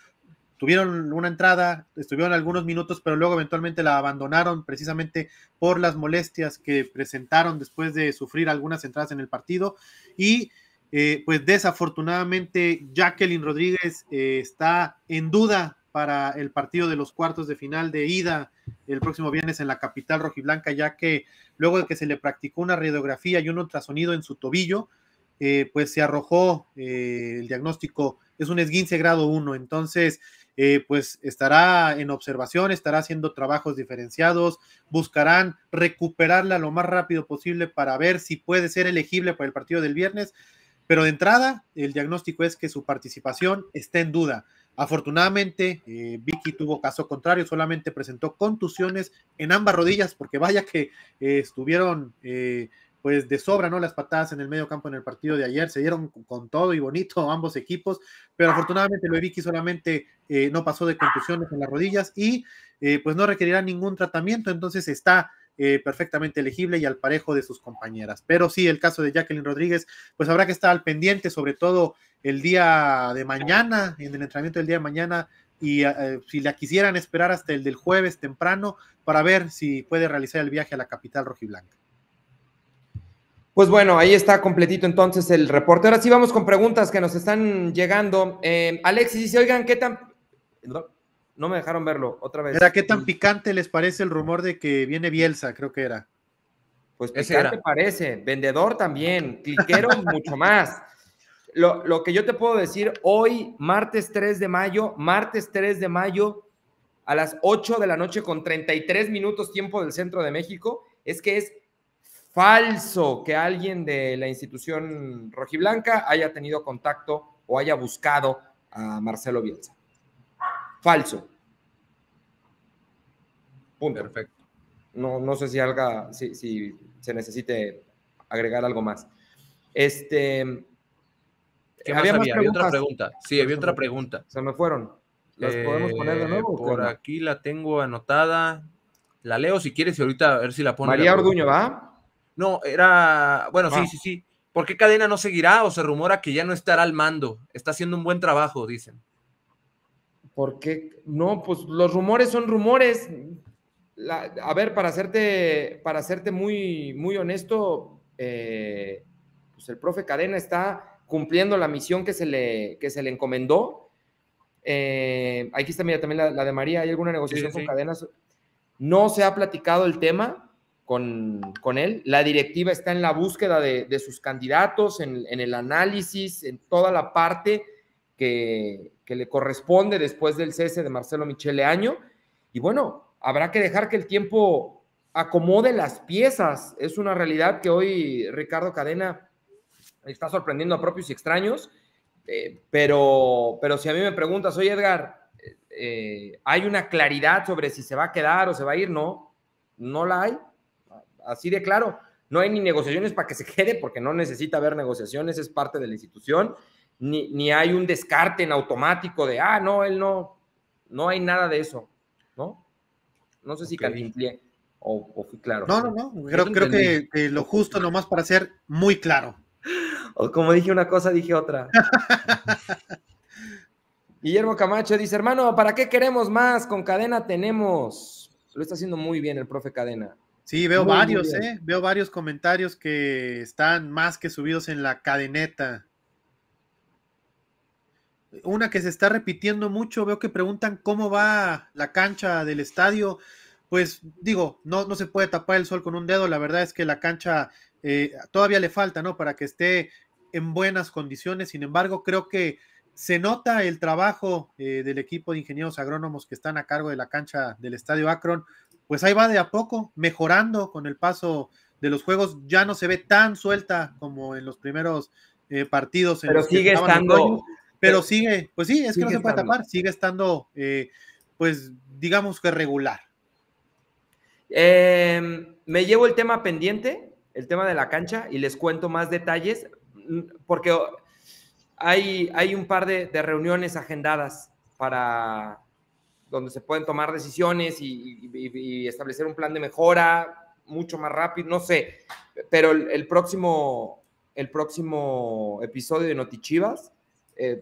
tuvieron una entrada, estuvieron algunos minutos, pero luego eventualmente la abandonaron precisamente por las molestias que presentaron después de sufrir algunas entradas en el partido. Y eh, pues desafortunadamente Jacqueline Rodríguez está en duda para el partido de los cuartos de final de ida el próximo viernes en la capital rojiblanca, ya que luego de que se le practicó una radiografía y un ultrasonido en su tobillo, eh, pues se arrojó eh, el diagnóstico, es un esguince grado 1, entonces eh, pues estará en observación, estará haciendo trabajos diferenciados, buscarán recuperarla lo más rápido posible para ver si puede ser elegible para el partido del viernes pero de entrada, el diagnóstico es que su participación está en duda. Afortunadamente, eh, Vicky tuvo caso contrario, solamente presentó contusiones en ambas rodillas, porque vaya que eh, estuvieron eh, pues de sobra, ¿no? Las patadas en el medio campo en el partido de ayer se dieron con todo y bonito ambos equipos, pero afortunadamente lo de Vicky solamente no pasó de contusiones en las rodillas y pues no requerirá ningún tratamiento, entonces está eh, perfectamente elegible y al parejo de sus compañeras. Pero sí, el caso de Jacqueline Rodríguez, pues habrá que estar al pendiente, sobre todo el día de mañana, en el entrenamiento del día de mañana, y eh, si la quisieran esperar hasta el del jueves temprano para ver si puede realizar el viaje a la capital rojiblanca. Pues bueno, ahí está completito entonces el reporte. Ahora sí vamos con preguntas que nos están llegando. Alexis, eh, Alexis dice, oigan, ¿qué tan no me dejaron verlo otra vez. ¿Era qué tan picante les parece el rumor de que viene Bielsa? Creo que era. Pues picante parece, vendedor también, cliquero mucho más. Lo, lo, que yo te puedo decir hoy, martes 3 de mayo, martes 3 de mayo a las 8 de la noche con 33 minutos tiempo del centro de México, es que es falso que alguien de la institución rojiblanca haya tenido contacto o haya buscado a Marcelo Bielsa. Falso. Punto. Perfecto. No, no sé si, si, se necesite agregar algo más. Este. había, había? otra pregunta. Sí, había otra pregunta. Se me fueron. ¿Las eh, podemos poner de nuevo? Por aquí la tengo anotada. La leo si quieres y ahorita a ver si la pone. María Orduño, ¿va? No, era. Bueno, sí, ah. sí, sí. ¿Por qué cadena no seguirá o se rumora que ya no estará al mando? Está haciendo un buen trabajo, dicen. ¿Por qué? no, pues los rumores son rumores. a ver, para hacerte, para hacerte muy, muy honesto, eh, pues el profe Cadena está cumpliendo la misión que se le, se le encomendó. Eh, aquí está, mira, también la, de María, ¿hay alguna negociación con cadenas? No se ha platicado el tema con, él. La directiva está en la búsqueda de, sus candidatos, en, el análisis, en toda la parte que, que le corresponde después del cese de Marcelo Michele Año. Y bueno, habrá que dejar que el tiempo acomode las piezas. Es una realidad que hoy Ricardo Cadena está sorprendiendo a propios y extraños. Eh, pero, pero si a mí me preguntas, oye Edgar, eh, eh, ¿hay una claridad sobre si se va a quedar o se va a ir? No, no la hay. Así de claro. No hay ni negociaciones para que se quede porque no necesita haber negociaciones, es parte de la institución ni, hay un descarte en automático de, ah, no, él no, no hay nada de eso, ¿no? No sé si okay. o, claro. No, no, no, creo, que, lo justo nomás para ser muy claro. O como dije una cosa, dije otra. Guillermo Camacho dice, hermano, ¿para qué queremos más? Con cadena tenemos. Lo está haciendo muy bien el profe Cadena. Sí, veo varios, ¿eh? Veo varios comentarios que están más que subidos en la cadeneta. Una que se está repitiendo mucho, veo que preguntan cómo va la cancha del estadio. Pues digo, no, no se puede tapar el sol con un dedo, la verdad es que la cancha eh, todavía le falta, ¿no? Para que esté en buenas condiciones. Sin embargo, creo que se nota el trabajo eh, del equipo de ingenieros agrónomos que están a cargo de la cancha del Estadio Akron. Pues ahí va de a poco, mejorando con el paso de los juegos. Ya no se ve tan suelta como en los primeros eh, partidos. En Pero sigue estando, pero sigue, pues sí, es que no se puede tapar, sigue estando, eh, pues digamos que regular. Em, me llevo el tema pendiente, el tema de la cancha, y les cuento más detalles, mm, porque hay, hay un par de, reuniones agendadas para donde se pueden tomar decisiones y, establecer un plan de mejora mucho más rápido, no sé, pero el, próximo, el próximo episodio de Notichivas eh,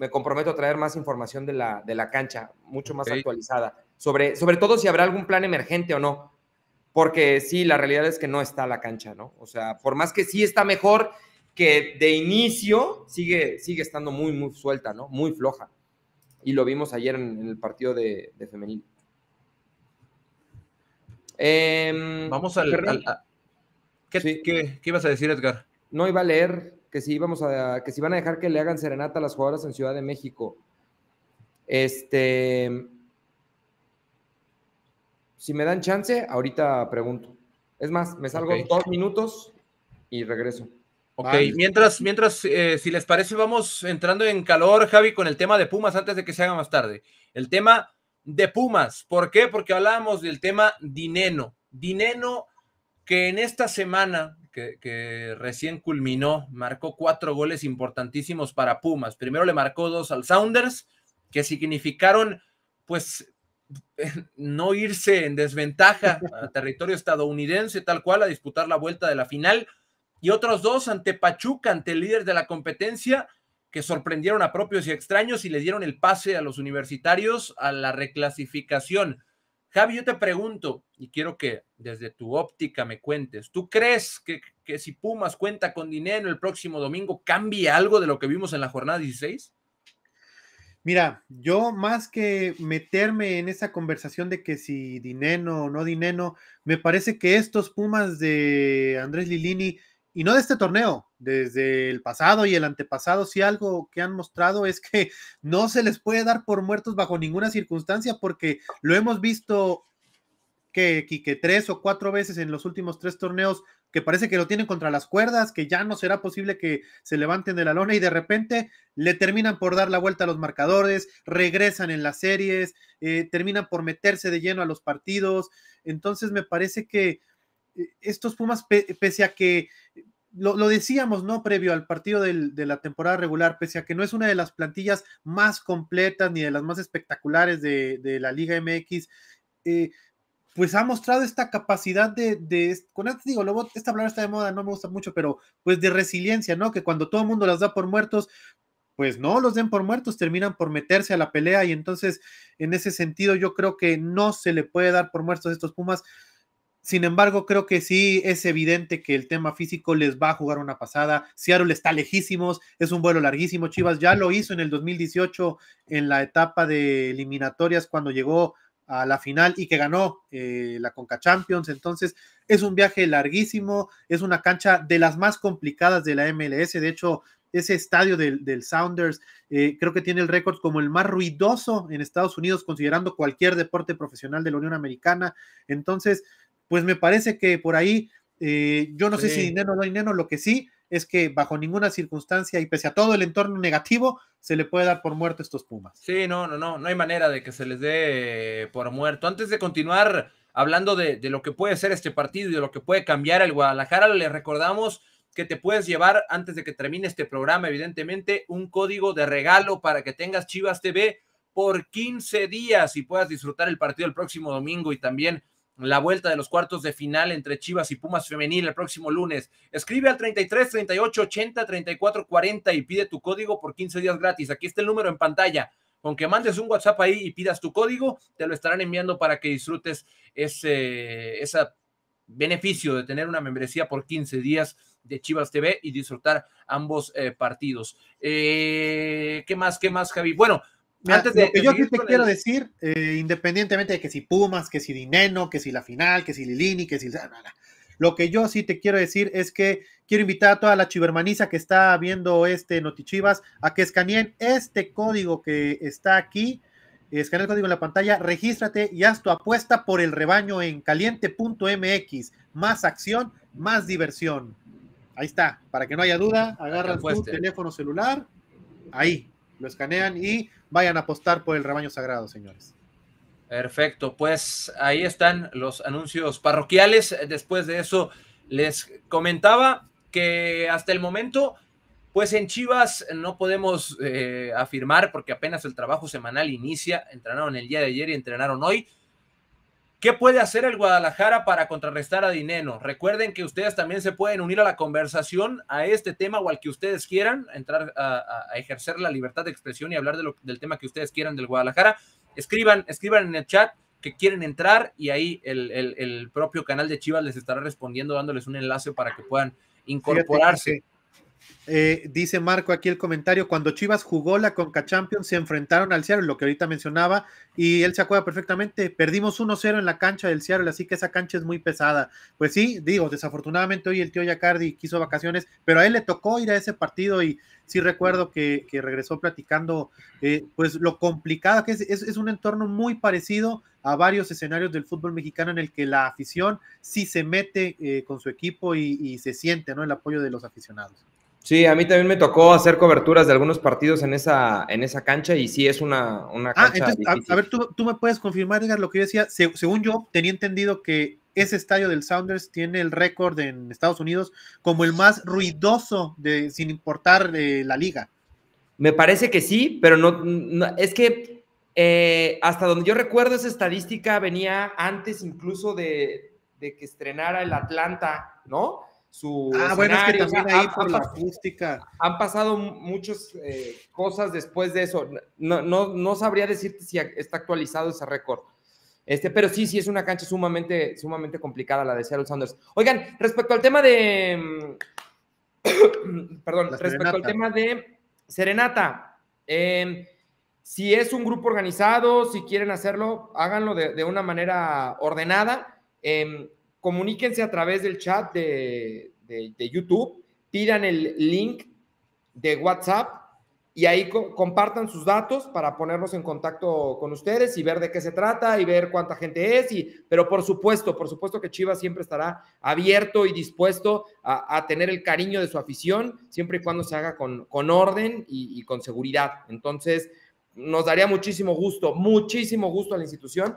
me comprometo a traer más información de la, de la cancha, mucho más actualizada, sobre, sobre todo si habrá algún plan emergente o no, porque sí, la realidad es que no está la cancha, ¿no? O sea, por más que sí está mejor que de inicio, sigue, sigue estando muy, muy suelta, ¿no? Muy floja. Y lo vimos ayer en, el partido de, femenino. femenil. Em, Vamos a, ¿qué, ¿qué, ¿Qué ibas a decir, Edgar? No iba a leer que si íbamos a, que si van a dejar que le hagan serenata a las jugadoras en Ciudad de México. Este, si me dan chance, ahorita pregunto. Es más, me salgo dos minutos y regreso. Ok, mientras, mientras eh, si les parece, vamos entrando en calor, Javi, con el tema de Pumas antes de que se haga más tarde. El tema de Pumas, ¿por qué? Porque hablábamos del tema Dineno. Dineno que en esta semana que, recién culminó, marcó cuatro goles importantísimos para Pumas. Primero le marcó dos al Sounders, que significaron, pues, no irse en desventaja a territorio estadounidense, tal cual, a disputar la vuelta de la final. Y otros dos ante Pachuca, ante el líder de la competencia, que sorprendieron a propios y extraños y le dieron el pase a los universitarios a la reclasificación. Javi, yo te pregunto, y quiero que desde tu óptica me cuentes, ¿tú crees que, si Pumas cuenta con dinero el próximo domingo, cambie algo de lo que vimos en la jornada 16? Mira, yo más que meterme en esa conversación de que si dinero o no dinero, me parece que estos Pumas de Andrés Lilini y no de este torneo, desde el pasado y el antepasado, si algo que han mostrado es que no se les puede dar por muertos bajo ninguna circunstancia, porque lo hemos visto que, que tres o cuatro veces en los últimos tres torneos que parece que lo tienen contra las cuerdas, que ya no será posible que se levanten de la lona y de repente le terminan por dar la vuelta a los marcadores, regresan en las series, eh, terminan por meterse de lleno a los partidos. Entonces me parece que eh, estos Pumas, pese a que eh, lo, decíamos, ¿no? Previo al partido de la temporada regular, pese a que no es una de las plantillas más completas ni de las más espectaculares de, la Liga MX, eh, pues ha mostrado esta capacidad de, de con esto digo, esta palabra está de moda, no me gusta mucho, pero pues de resiliencia, ¿no? Que cuando todo el mundo las da por muertos, pues no los den por muertos, terminan por meterse a la pelea y entonces en ese sentido yo creo que no se le puede dar por muertos a estos Pumas. Sin embargo, creo que sí es evidente que el tema físico les va a jugar una pasada. Seattle está lejísimos, es un vuelo larguísimo. Chivas ya lo hizo en el 2018 en la etapa de eliminatorias cuando llegó a la final y que ganó eh, la Conca Champions. Entonces, es un viaje larguísimo, es una cancha de las más complicadas de la MLS. De hecho, ese estadio del, Sounders eh, creo que tiene el récord como el más ruidoso en Estados Unidos, considerando cualquier deporte profesional de la Unión Americana. Entonces, pues me parece que por ahí, eh, yo no sé si dinero o no neno, lo que sí es que bajo ninguna circunstancia y pese a todo el entorno negativo, se le puede dar por muerto a estos Pumas. Sí, no, no, no, no hay manera de que se les dé por muerto. Antes de continuar hablando de, de lo que puede ser este partido y de lo que puede cambiar el Guadalajara, le recordamos que te puedes llevar antes de que termine este programa, evidentemente, un código de regalo para que tengas Chivas TV por 15 días y puedas disfrutar el partido el próximo domingo y también la vuelta de los cuartos de final entre Chivas y Pumas Femenil el próximo lunes. Escribe al 33 38 80 34 40 y pide tu código por 15 días gratis. Aquí está el número en pantalla. Con que mandes un WhatsApp ahí y pidas tu código, te lo estarán enviando para que disfrutes ese, beneficio de tener una membresía por 15 días de Chivas TV y disfrutar ambos eh, partidos. Eh, ¿Qué más? ¿Qué más, Javi? Bueno, lo que yo sí te quiero decir, eh, independientemente de que si Pumas, que si Dineno, que si la final, que si Lilini, que si... Lo que yo sí te quiero decir es que quiero invitar a toda la chivermaniza que está viendo este Notichivas a que escaneen este código que está aquí, escanea el código en la pantalla, regístrate y haz tu apuesta por el rebaño en caliente.mx. Más acción, más diversión. Ahí está, para que no haya duda, agarran tu teléfono celular, ahí, lo escanean y vayan a apostar por el rebaño sagrado, señores. Perfecto, pues ahí están los anuncios parroquiales. Después de eso, les comentaba que hasta el momento, pues en Chivas no podemos eh, afirmar porque apenas el trabajo semanal inicia. Entrenaron el día de ayer y entrenaron hoy. ¿Qué puede hacer el Guadalajara para contrarrestar a Dineno? Recuerden que ustedes también se pueden unir a la conversación a este tema o al que ustedes quieran, entrar a, ejercer la libertad de expresión y hablar del tema que ustedes quieran del Guadalajara. Escriban, escriban en el chat que quieren entrar y ahí el, propio canal de Chivas les estará respondiendo, dándoles un enlace para que puedan incorporarse. Eh, dice Marco aquí el comentario, cuando Chivas jugó la Conca Champions se enfrentaron al Seattle, lo que ahorita mencionaba, y él se acuerda perfectamente, perdimos 1-0 en la cancha del Seattle, así que esa cancha es muy pesada. Pues sí, digo, desafortunadamente hoy el tío Yacardi quiso vacaciones, pero a él le tocó ir a ese partido y sí recuerdo que, regresó platicando, eh, pues lo complicado que es, es, un entorno muy parecido a varios escenarios del fútbol mexicano en el que la afición sí se mete eh, con su equipo y, y se siente ¿no? el apoyo de los aficionados. Sí, a mí también me tocó hacer coberturas de algunos partidos en esa, en esa cancha y sí es una, una ah, cancha. A, ver, ¿tú, me puedes confirmar, Edgar, lo que yo decía. según yo, tenía entendido que ese estadio del Sounders tiene el récord en Estados Unidos como el más ruidoso de, sin importar eh, la liga. Me parece que sí, pero no, es que eh, hasta donde yo recuerdo esa estadística venía antes incluso de, de que estrenara el Atlanta, ¿no? su... Ah, bueno, ahí por la acústica. Han pasado muchas eh, cosas después de eso. No, no, sabría decirte si está actualizado ese récord. Este, pero sí, sí es una cancha sumamente, sumamente complicada la de Seattle Sanders Oigan, respecto al tema de... Mm, perdón, respecto al tema de Serenata. Em, si es un grupo organizado, si quieren hacerlo, háganlo de, una manera ordenada. Em, comuníquense a través del chat de, YouTube, tiran el link de WhatsApp y ahí compartan sus datos para ponernos en contacto con ustedes y ver de qué se trata y ver cuánta gente es. Y, pero por supuesto, por supuesto que Chivas siempre estará abierto y dispuesto a, tener el cariño de su afición, siempre y cuando se haga con, orden y con seguridad. Entonces, nos daría muchísimo gusto, muchísimo gusto a la institución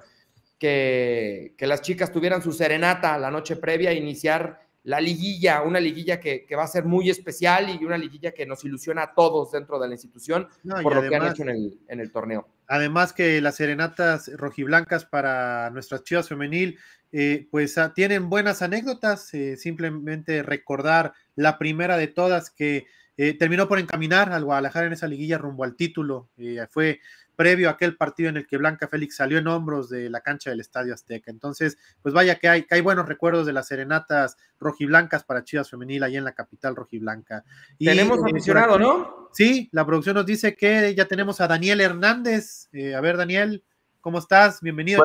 que, las chicas tuvieran su serenata la noche previa a iniciar la liguilla, una liguilla que, va a ser muy especial y una liguilla que nos ilusiona a todos dentro de la institución por lo que han hecho en el, torneo. Además que las serenatas rojiblancas para nuestras chivas femenil, eh, pues ah, tienen buenas anécdotas, eh, simplemente recordar la primera de todas que eh, terminó por encaminar al Guadalajara en esa liguilla rumbo al título, fue previo a aquel partido en el que Blanca Félix salió en hombros de la cancha del Estadio Azteca. Entonces, pues vaya que hay, que hay buenos recuerdos de las serenatas rojiblancas para Chivas Femenil ahí en la capital rojiblanca. Y, tenemos eh, aficionado, ¿no? Sí, la producción nos dice que ya tenemos a Daniel Hernández. Eh, a ver, Daniel, ¿cómo estás? Bienvenido,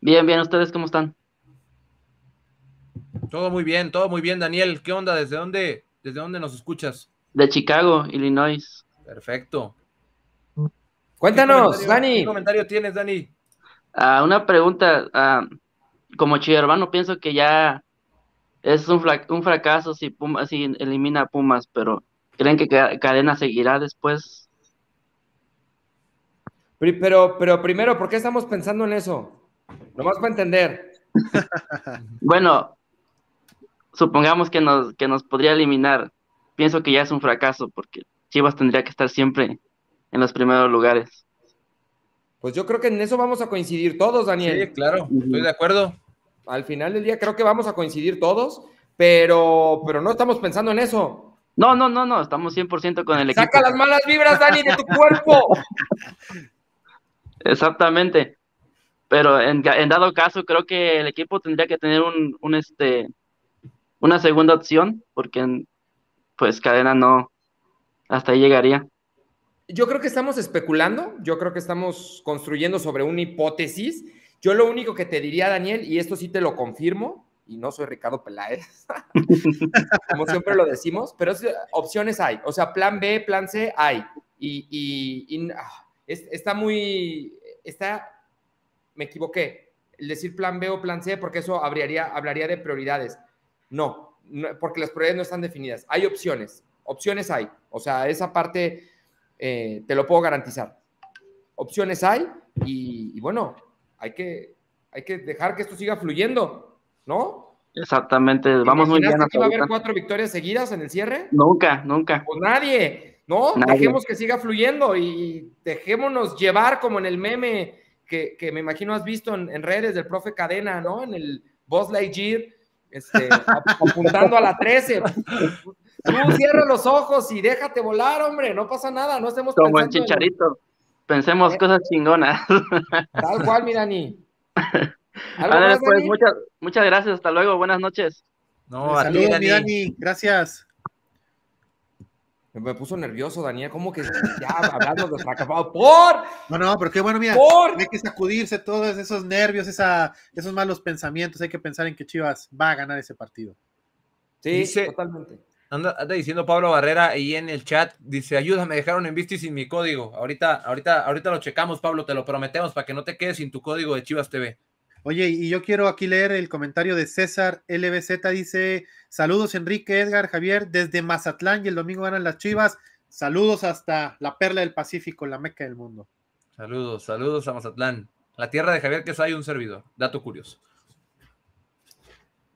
Bien, bien, ¿ustedes cómo están? Todo muy bien, todo muy bien, Daniel. ¿Qué onda? ¿Desde dónde, desde dónde nos escuchas? De Chicago, Illinois. Perfecto. Cuéntanos, Dani. ¿Qué comentario tienes, Dani? Ah, una pregunta. Ah, como chivermano pienso que ya es un, un fracaso si, elimina a Pumas, pero ¿creen que Cadena seguirá después? Pero, pero primero, ¿por qué estamos pensando en eso? Nomás para entender. bueno, supongamos que nos, que nos podría eliminar. Pienso que ya es un fracaso porque Chivas tendría que estar siempre en los primeros lugares. Pues yo creo que en eso vamos a coincidir todos, Daniel. Sí, claro, estoy de acuerdo. Al final del día creo que vamos a coincidir todos, pero, pero no estamos pensando en eso. No, no, no, no, estamos 100% con el equipo. Saca las malas vibras, Dani, de tu cuerpo. Exactamente. Pero en, dado caso, creo que el equipo tendría que tener un este, una segunda opción, porque pues cadena no, hasta ahí llegaría yo creo que estamos especulando, yo creo que estamos construyendo sobre una hipótesis. Yo lo único que te diría, Daniel, y esto sí te lo confirmo, y no soy Ricardo Peláez, como siempre lo decimos, pero opciones hay. O sea, plan B, plan C hay. Y, ah, está muy, está, me equivoqué, el decir plan B o plan C, porque eso habría, hablaría de prioridades. no, porque las prioridades no están definidas. Hay opciones, opciones hay. O sea, esa parte eh, te lo puedo garantizar. Opciones hay y, bueno, hay que, hay que dejar que esto siga fluyendo, ¿no? Exactamente, vamos muy bien. que iba a haber cuatro victorias seguidas en el cierre? Nunca, nunca. Con nadie, ¿no? Dejemos que siga fluyendo y dejémonos llevar como en el meme que, me imagino has visto en, redes del profe Cadena, ¿no? En el Boss Lightyear, este, apuntando a la 13. Tú cierra los ojos y déjate volar, hombre, no pasa nada, no estemos Como el chicharito, pensemos eh. cosas chingonas. Tal cual, mi pues, Dani. Muchas, muchas gracias, hasta luego, buenas noches. No, eh, a ti, Gracias. Me puso nervioso, Daniel, ¿Cómo que ya hablando de fracasado por. No, no, pero qué bueno, mira, por... hay que sacudirse todos esos nervios, esos malos pensamientos. Hay que pensar en que Chivas va a ganar ese partido. Sí, totalmente. Anda, diciendo Pablo Barrera ahí en el chat, dice, ayúdame me dejaron en visto sin mi código. Ahorita, ahorita, ahorita lo checamos, Pablo, te lo prometemos para que no te quedes sin tu código de Chivas TV. Oye, y yo quiero aquí leer el comentario de César LBZ, dice, saludos Enrique, Edgar, Javier, desde Mazatlán y el domingo ganan las Chivas. Saludos hasta la perla del Pacífico, la meca del mundo. Saludos, saludos a Mazatlán, la tierra de Javier que hay un servidor. Dato curioso.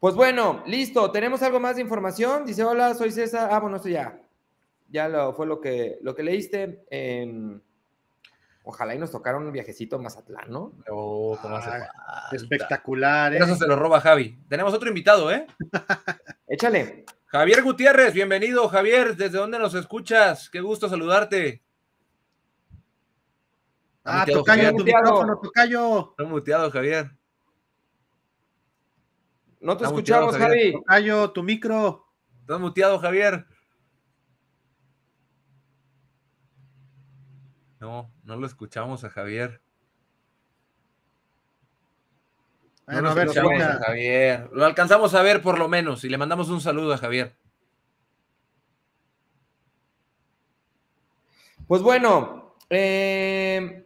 Pues bueno, listo, tenemos algo más de información. Dice, hola, soy César. Ah, bueno, esto ya. Ya lo, fue lo que, lo que leíste. Em, ojalá y nos tocaron un viajecito a Mazatlán, ¿no? Oh, espectacular, Eso ¿eh? se lo roba Javi. Tenemos otro invitado, ¿eh? Échale. Javier Gutiérrez, bienvenido, Javier. ¿Desde dónde nos escuchas? Qué gusto saludarte. Ah, tocayo, tu micrófono, tocayo. muteado, Javier. No te escuchamos, Javi. tu micro. Estás muteado, Javier. No, no lo escuchamos a Javier. No lo a ver, Javier. Lo alcanzamos a ver por lo menos y le mandamos un saludo a Javier. Pues bueno, eh,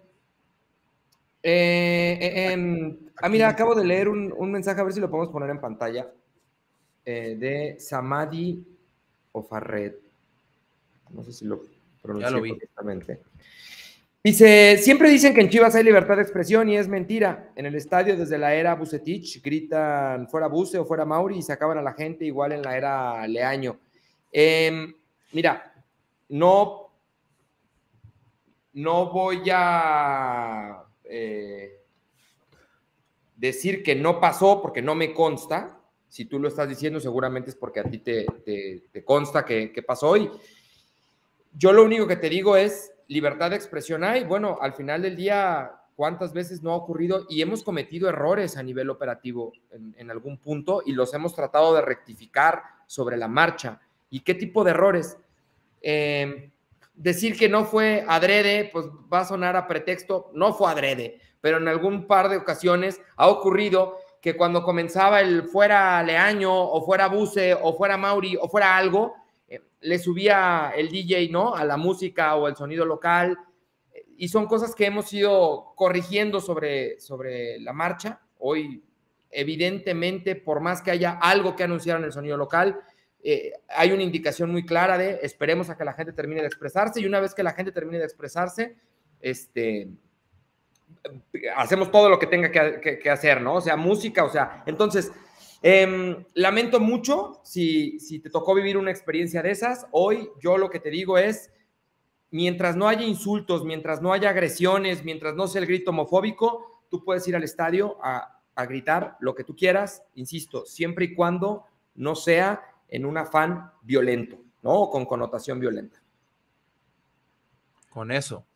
eh Ah, mira, acabo de leer un, mensaje, a ver si lo podemos poner en pantalla, eh, de Samadi Ofarred. No sé si lo pronuncié correctamente. Dice, siempre dicen que en Chivas hay libertad de expresión y es mentira. En el estadio desde la era Bucetich gritan fuera Buce o fuera Mauri y se acaban a la gente igual en la era Leaño. Em, mira, no, no voy a... Eh, decir que no pasó porque no me consta. Si tú lo estás diciendo, seguramente es porque a ti te, consta que, pasó. Y yo lo único que te digo es libertad de expresión hay. Bueno, al final del día, ¿cuántas veces no ha ocurrido? Y hemos cometido errores a nivel operativo en, algún punto y los hemos tratado de rectificar sobre la marcha. ¿Y qué tipo de errores? Em, decir que no fue adrede, pues va a sonar a pretexto, no fue adrede pero en algún par de ocasiones ha ocurrido que cuando comenzaba el fuera Leaño o fuera Buse o fuera Mauri o fuera algo, eh, le subía el DJ, ¿no? A la música o el sonido local. Y son cosas que hemos ido corrigiendo sobre, sobre la marcha. Hoy, evidentemente, por más que haya algo que anunciaron el sonido local, eh, hay una indicación muy clara de esperemos a que la gente termine de expresarse y una vez que la gente termine de expresarse, este, hacemos todo lo que tenga que, hacer, ¿no? O sea, música, o sea, entonces, em, lamento mucho si, te tocó vivir una experiencia de esas. Hoy yo lo que te digo es, mientras no haya insultos, mientras no haya agresiones, mientras no sea el grito homofóbico, tú puedes ir al estadio a, a gritar lo que tú quieras, insisto, siempre y cuando no sea en un afán violento, ¿no? O con connotación violenta. Con eso.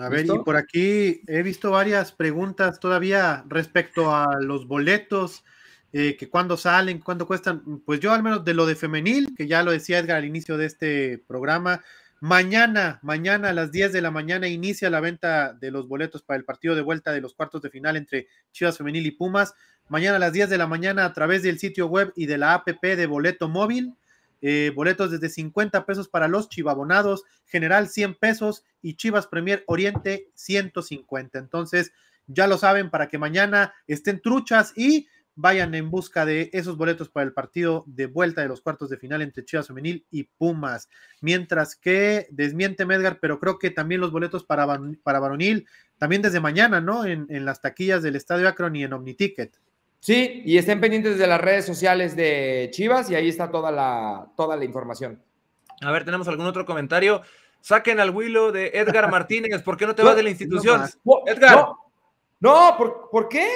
A ver, y por aquí he visto varias preguntas todavía respecto a los boletos, eh, que cuándo salen, cuándo cuestan. Pues yo al menos de lo de femenil, que ya lo decía Edgar al inicio de este programa, mañana, mañana a las 10 de la mañana inicia la venta de los boletos para el partido de vuelta de los cuartos de final entre Chivas Femenil y Pumas. Mañana a las 10 de la mañana a través del sitio web y de la APP de Boleto Móvil. Eh, boletos desde 50 pesos para los chivabonados, general 100 pesos y Chivas Premier Oriente 150. Entonces, ya lo saben para que mañana estén truchas y vayan en busca de esos boletos para el partido de vuelta de los cuartos de final entre Chivas Femenil y Pumas. Mientras que, desmiente Medgar, pero creo que también los boletos para, para Varonil, también desde mañana, ¿no? En, en las taquillas del Estadio Akron y en Omniticket. Sí, y estén pendientes de las redes sociales de Chivas y ahí está toda la, toda la información. A ver, ¿tenemos algún otro comentario? Saquen al Willow de Edgar Martínez. ¿Por qué no te vas de la institución? Edgar. No, ¿por, ¿por, qué?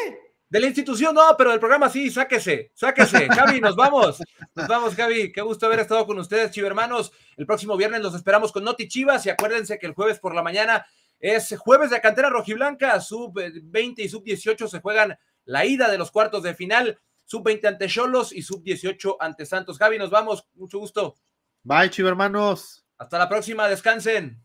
De la institución, no, pero del programa sí, sáquese, sáquese. Javi, nos vamos. Nos vamos, Javi. Qué gusto haber estado con ustedes, chivermanos. El próximo viernes los esperamos con Noti Chivas y acuérdense que el jueves por la mañana es jueves de cantera rojiblanca. Sub 20 eh, y sub 18 se juegan la ida de los cuartos de final, sub-20 ante Cholos y sub-18 ante Santos. Javi, nos vamos, mucho gusto. Bye, chivo hermanos. Hasta la próxima, descansen.